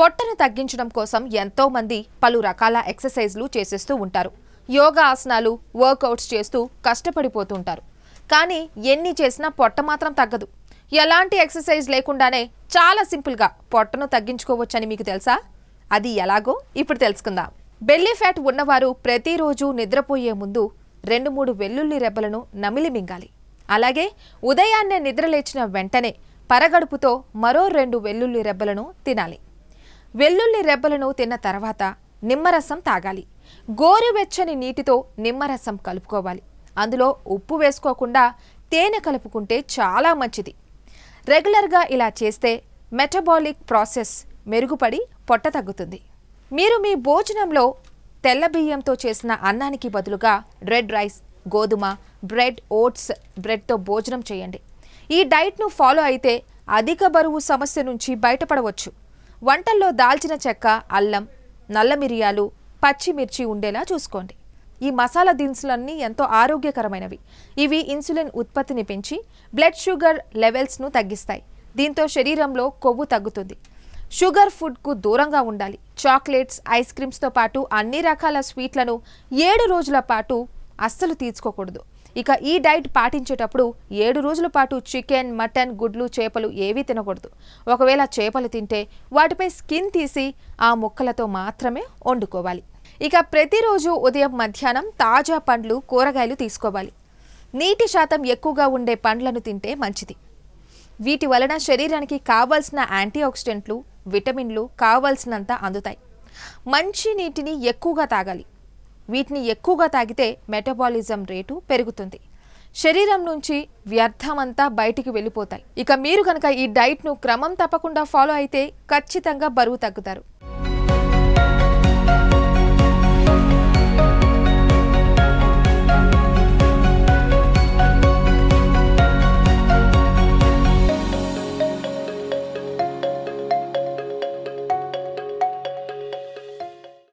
పొట్టను తగ్గించడం కోసం ఎంతో మంది పలు రకాల ఎక్సర్సైజ్లు చేసేస్తూ ఉంటారు యోగా ఆసనాలు వర్కౌట్స్ చేస్తూ కష్టపడిపోతుంటారు కానీ ఎన్ని చేసినా పొట్ట మాత్రం తగ్గదు ఎలాంటి ఎక్సర్సైజ్ లేకుండానే చాలా సింపుల్గా పొట్టను తగ్గించుకోవచ్చని మీకు తెలుసా అది ఎలాగో ఇప్పుడు తెలుసుకుందాం బెల్లీ ఫ్యాట్ ఉన్నవారు ప్రతిరోజు నిద్రపోయే ముందు రెండు మూడు వెల్లుల్లి రెబ్బలను నమిలి మింగాలి అలాగే ఉదయాన్నే నిద్రలేచిన వెంటనే పరగడుపుతో మరో రెండు వెల్లుల్లి రెబ్బలను తినాలి వెల్లుల్లి రెబ్బలను తిన్న తర్వాత నిమ్మరసం తాగాలి గోరువెచ్చని నీటితో నిమ్మరసం కలుపుకోవాలి అందులో ఉప్పు వేసుకోకుండా తేనె కలుపుకుంటే చాలా మంచిది రెగ్యులర్గా ఇలా చేస్తే మెటబాలిక్ ప్రాసెస్ మెరుగుపడి పొట్ట తగ్గుతుంది మీరు మీ భోజనంలో తెల్ల బియ్యంతో చేసిన అన్నానికి బదులుగా రెడ్ రైస్ గోధుమ బ్రెడ్ ఓట్స్ బ్రెడ్తో భోజనం చేయండి ఈ డైట్ను ఫాలో అయితే అధిక బరువు సమస్య నుంచి బయటపడవచ్చు వంటల్లో దాల్చిన చెక్క అల్లం నల్ల మిరియాలు పచ్చిమిర్చి ఉండేలా చూసుకోండి ఈ మసాలా దినుసులన్నీ ఎంతో ఆరోగ్యకరమైనవి ఇవి ఇన్సులిన్ ఉత్పత్తిని పెంచి బ్లడ్ షుగర్ లెవెల్స్ను తగ్గిస్తాయి దీంతో శరీరంలో కొవ్వు తగ్గుతుంది షుగర్ ఫుడ్కు దూరంగా ఉండాలి చాక్లెట్స్ ఐస్ క్రీమ్స్తో పాటు అన్ని రకాల స్వీట్లను ఏడు రోజుల పాటు అస్సలు తీసుకోకూడదు ఇక ఈ డైట్ పాటించేటప్పుడు ఏడు రోజుల పాటు చికెన్ మటన్ గుడ్లు చేపలు ఏవీ తినకూడదు ఒకవేళ చేపలు తింటే వాటిపై స్కిన్ తీసి ఆ ముక్కలతో మాత్రమే వండుకోవాలి ఇక ప్రతిరోజు ఉదయం మధ్యాహ్నం తాజా పండ్లు కూరగాయలు తీసుకోవాలి నీటి శాతం ఎక్కువగా ఉండే పండ్లను తింటే మంచిది వీటి వలన శరీరానికి కావాల్సిన యాంటీఆక్సిడెంట్లు విటమిన్లు కావాల్సినంత అందుతాయి మంచి నీటిని ఎక్కువగా తాగాలి వీటిని ఎక్కువగా తాగితే మెటబాలిజం రేటు పెరుగుతుంది శరీరం నుంచి వ్యర్థమంతా బయటికి వెళ్ళిపోతాయి ఇక మీరు కనుక ఈ డైట్ను క్రమం తప్పకుండా ఫాలో అయితే ఖచ్చితంగా బరువు తగ్గుతారు